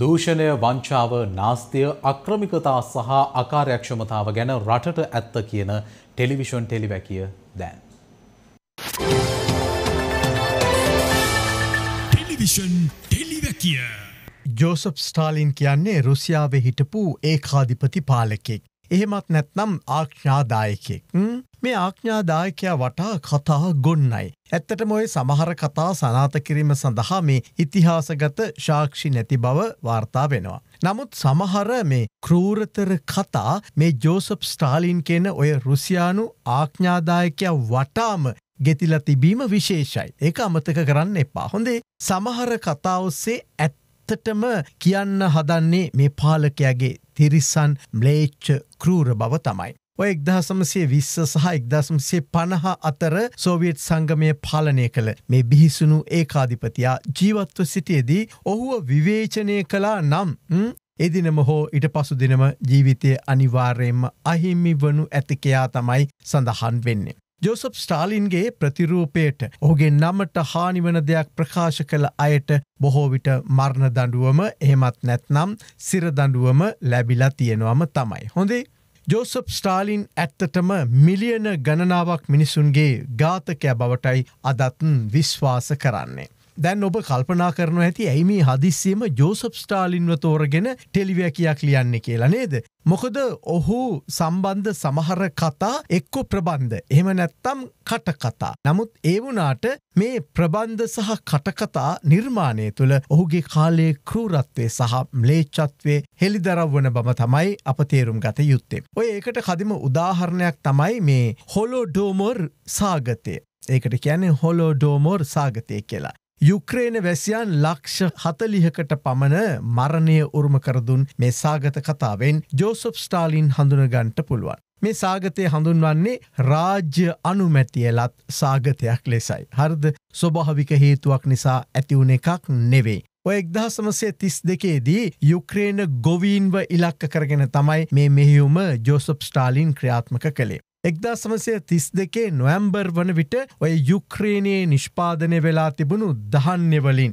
දූෂණය වංචාව නාස්තිය අක්‍රමිකතා සහ අකාර්යක්ෂමතාව ගැන රටට ඇත්ත කියන ටෙලිවිෂන් ටෙලිවැකිය දැන්. ටෙලිවිෂන් ටෙලිවැකිය. ජෝසප් ස්ටාලින් කියන්නේ රුසියාව හිටපු ඒකාධිපති පාලකෙක්. එහෙමත් නැත්නම් ආඥාදායකෙක්. මේ ආඥාදායකයා වටා කතා ගොන්නයි. ඇත්තටම ඔය සමහර කතා සනාත කිරීම සඳහා මේ ඉතිහාසගත සාක්ෂි නැති බව වාර්තා වෙනවා. නමුත් සමහර මේ කරූරතර කතා මේ ජෝසප් ස්ටාලින් කියන ඔය රුසියානු ආඥාදායකයා වටාම ගෙතිලා තිබීම විශේෂයි. ඒක අමතක කරන්න එපා. හොඳේ සමහර කතා ඔස්සේ ඇත්තටම කියන්න හදන්නේ මේ පාලකයාගේ තිරිස්සන් ම්ලේච්ච කරූර බව තමයි. ඔය එක්දහසමසේ විස්ස සහ එක්දසම්සේ පණහ අතර සෝවියට් සංගමය පාලනය කළ මේ බිහිසුණු ඒකාධිපතියා ජීවත්ව සිටියදී ඔහුව විවේචනය කලා නම් එදිනම හෝ ඉට පසු දෙනම ජීවිතය අනිවාර්යෙන්ම අහිමි වනු ඇතිකයා තමයි සඳහන් වෙන්නේ. ජෝසප් ස්ටාලින්ගේ ප්‍රතිරූපයට ඔහුගේ නමට හානිවන දෙයක් ප්‍රකාශ කළ අයට බොහෝවිට මරණ දඩුවම එහෙමත් නැත්නම් සිරදඩුවම ලැබිලා තියෙනවම තමයි. හොඳේ ජෝසප් ස්ටාලින් ඇත්තටම මිලියන ගණනාවක් මිනිසුන්ගේ ඝාතකය බවටයි අදත්න් විශ්වාස කරන්නේ. දැන් ඔබ කල්පනා කරනු ඇති ඇයි මේ හදිස්සියම ජෝසප් ස්ටාලින්ව තෝරගෙන ටෙලිවැකයක් ලියන්නේ කියලා නේද. මොකද ඔහු සම්බන්ධ සමහර කතා එක්කො ප්‍රබන්ධ එහෙම නැත්තම් කටකතා. නමුත් ඒවුනාට මේ ප්‍රබන්ධ සහ කටකතා නිර්මාණය තුළ ඔහුගේ කාලයේ කරූරත්වේ සහ ම්ලේච්චත්වේ හෙළිදරව්වන බම තමයි අප තේරුම් ගත යුත්තේ. ඔය ඒකට කදිම උදාහරණයක් තමයි මේ හොලෝඩෝමොර් සාගතය. ඒකට කියන්නේ හොලෝඩෝමෝර් සාගතය කියලා. යුක්‍රේන වැසියන් ලක්ෂ හතලිහකට පමණ මරණය උරුම කරදුන් මේ සාගත කතාවෙන් ජෝසප් ස්ටාලින් හඳුනගන්ට පුළුවන්. මේ සාගතය හඳුන්වන්නේ රාජ්‍ය අනුමැතියලත් සාගතයක් ලෙසයි. හරද ස්වභාවික හේතුවක් නිසා ඇතිවුණ එකක් නෙවෙයි. ඔය එක්දහසමසය තිස් දෙකේදී යුක්‍රේන ගොවීන්ව ඉලක්ක කරගෙන තමයි මේ මෙහිුම ජෝසප් ස්ටාලින් ක්‍රියාත්මක කළේ. එක්දා සමසය තිස් දෙකේ නොවැම්බර් වන විට ඔය යුක්්‍රේණයේ නිෂ්පාදනය වෙලා තිබුණු දහන්්‍යවලින්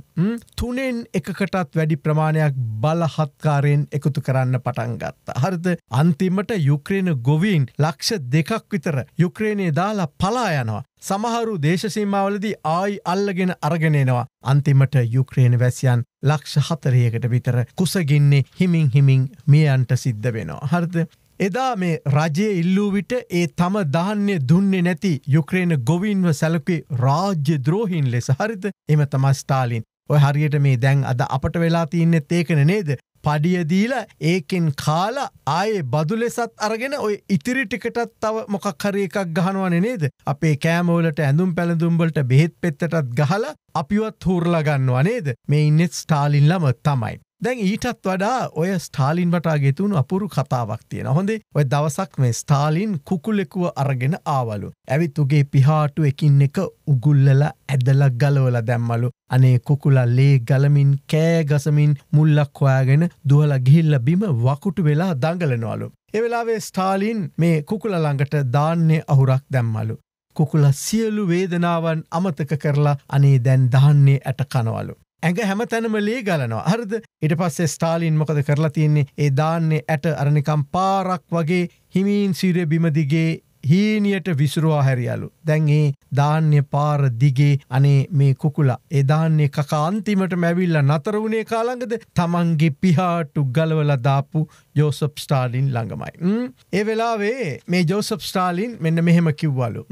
තුනෙන් එකකටත් වැඩි ප්‍රමාණයක් බලහත්කාරයෙන් එකතු කරන්න පටන් ගත්තා. හරිද අන්තිමට යුක්‍රේණ ගොවීන් ලක්ෂ දෙකක් විතර යුක්‍රේණය දාලා පලා යනවා. සමහරු දේශසීමාවලදී ආයි අල්ලගෙන අරගෙනනවා අන්තිමට යුක්‍රේණ වැසියන් ලක්ෂ හතරයකට විතර කුසගින්නේ හිමින් හිමින් මියන්ට සිද්ධ වෙනවා. හරිද එදා මේ රජයේ ඉල්ලූ විට ඒ තම දාන්‍ය දුන්නේ නැති යුක්‍රේන ගොවින්ව සැලකේ රාජ්‍ය ද්‍රෝහින් ලෙස හරිත එම තමා ස්ටාලින් ඔය හරියට මේ දැන් අද අපට වෙලා තියන්නෙත් ඒකන නේද පඩියදීල ඒකෙන් කාල ආයේ බදු ලෙසත් අරගෙන ඔය ඉතිරි ටිකටත් තව මොකක් හරි එකක් ගහනුවන නේද අපේ කෑමෝලට ඇඳුම් පැළඳුම්බලට බෙහෙත් පෙත්තටත් ගහලා අපිවත් හූරලගන්නවා නේද මේ ඉන්නෙත් ස්ටාලින් ලම තමයි. දැන් ඊටත් වඩා ඔය ස්ටාලින් වටා ගෙතුුණු අපුරු කතාවක් තියෙන හොඳේ ඔය දවසක් මේ ස්ටාලින් කුකුලෙකුව අරගෙන ආවලු. ඇවිත්තුගේ පිහාටු එකින් එක උගුල්ලල ඇදල ගලවල දැම්මලු. අනේ කුකුලා ලේ ගලමින් කෑගසමින් මුල්ලක් හොයාගෙන දුවල ගිහිල්ල බිම වකුටු වෙලා දඟලනවලු. එවෙලාවේ ස්ටාලින් මේ කුකුල ළඟට දාන්නේ අහුරක් දැම්මලු. කුකුල සියලු වේදනාවන් අමතක කරලා අනේ දැන් දාන්නේ ඇට කනවලු. ඇඟ හැම තැනම ලේ ගලනවා හරිද ඉට පස්සේ ස්ටාලින් මොකද කරලා තියන්නේ ඒ දාන්නේ ඇට අරනිකම් පාරක් වගේ හිමීන් සිරය බිමදිගේ හීනියට විසුරවා හැරියලු. දැන් ඒ ධාන්‍ය පාර දිගේ අනේ මේ කුකුලා. ඒ ධාන්‍ය කකා අන්තිමට මැවිල්ලා නතර වුණේ කාළඟද තමන්ගේ පිහාටු ගලවලා දාපු ජෝසප් ස්ටාලින් ළඟමයි. ඒ වෙලාවේ මේ ජෝසප් ස්ටාලින් මෙන්න මෙහෙම කිව්වලු.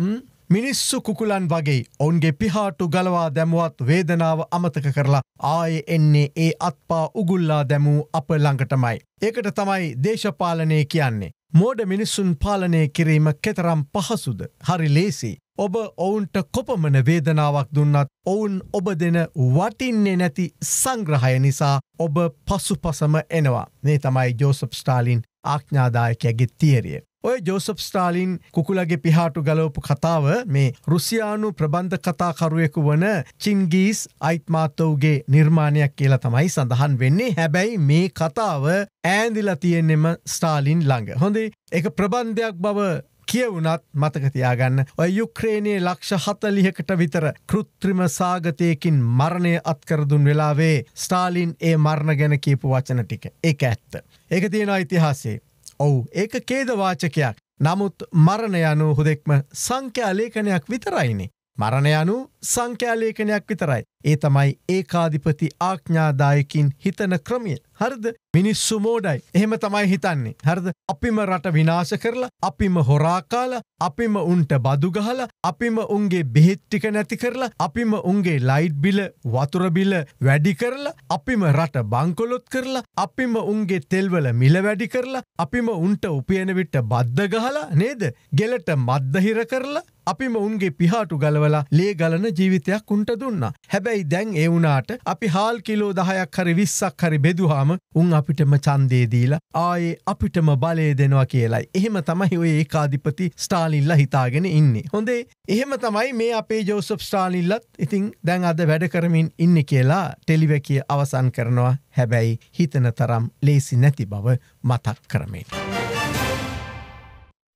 මිනිස්සු කුකුලන් වගේ ඔවුන්ගේ පිහාටු ගලවා දැමුවත් වේදනාව අමතක කරලා ආයෙ එන්නේ ඒ අත්පා උගුල්ලා දැමූ අප ළඟටමයි. ඒකට තමයි දේශපාලනය කියන්නේ. මෝඩ මිනිස්සුන් පාලනය කිරීම කෙතරම් පහසුද හරි ලේසි. ඔබ ඔවුන්ට කොපමන වේදනාවක් දුන්නත් ඔවුන් ඔබ දෙන වටින්නේ නැති සංග්‍රහය නිසා ඔබ පසු පසම එනවා. මේ තමයි ජෝසප් ස්ටාලින් ආඥාදායකයගේ තිේරිය. ඔය ජෝසප් ස්ටාලින් කුකුලගේ පිහාටු ගලවපු කතාව මේ රුසියානු ප්‍රබන්ධ කතාකරුවෙකු වන චින්ගීස් අයිත්මාතවගේ නිර්මාණයක් කියලා තමයි සඳහන් වෙන්නේ හැබැයි මේ කතාව ඇන්දිල තියෙන්නෙම ස්ටාලින් ළඟ. හොඳේ එක ප්‍රබන්ධයක් බව කියවුනත් මතකතියාගන්න ඔය යුක්්‍රේණයේ ලක්ෂ හතලිහකට විතර කෘත්‍රිම සාගතයකින් මරණය අත්කරදුන් වෙලාවේ ස්ටාලින් ඒ මරණ ගැන කීපු වචන ටික ඒ ඇත්ත. ඒක තියෙන ඉතිහාසේ ඔවු ඒක කේදවාචකයක්. නමුත් මරණයනු හුදෙක්ම සංඛ්‍යාලේඛනයක් විතරයිනේ. මරණයනු සංඛ්‍යාලේඛනයක් විතරයි. ඒ තමයි ඒකාධිපති ආඥාදායකින් හිතන ක්‍රමිය. හරිද? මිනිස්සු මෝඩයි. එහෙම තමයි හිතන්නේ. හරිද? අපිම රට විනාශ කරලා, අපිම හොරා කාලා, අපිම උන්ට බදු ගහලා, අපිම උන්ගේ බෙහෙත් ටික නැති කරලා, අපිම උන්ගේ ලයිට් බිල, වතුර බිල වැඩි කරලා, අපිම රට බංකොලොත් කරලා, අපිම උන්ගේ තෙල්වල මිල වැඩි කරලා, අපිම උන්ට උපයන විට බද්ද ගහලා නේද? ගෙලට මද්ද හිර කරලා අපිම උන්ගේ පිහාටු ගලවලා ලේ ගලන ජීවිතයක් උන්ට දුන්නා. හැබැයි දැන් ඒ වුණාට අපි හාල් කිලෝ දහයක් හරි විස්සක් හරි බෙදුහාම උන් අපිටම චන්දේදීලා ආයේ අපිටම බලය දෙනවා කියලයි. එහෙම තමයි ඔය ඒකාධිපති ස්ටාලිල්ල හිතාගෙන ඉන්නේ. හොඳේ එහෙම තමයි මේ අපේ ජෝසප් ස්ටාලිල්ලත් ඉතින් දැන් අද වැඩ කරමින් ඉන්න කියලා ටෙලිවැකිය අවසන් කරනවා හැබැයි හිතන තරම් ලේසි නැති බව මතක් කරමින්.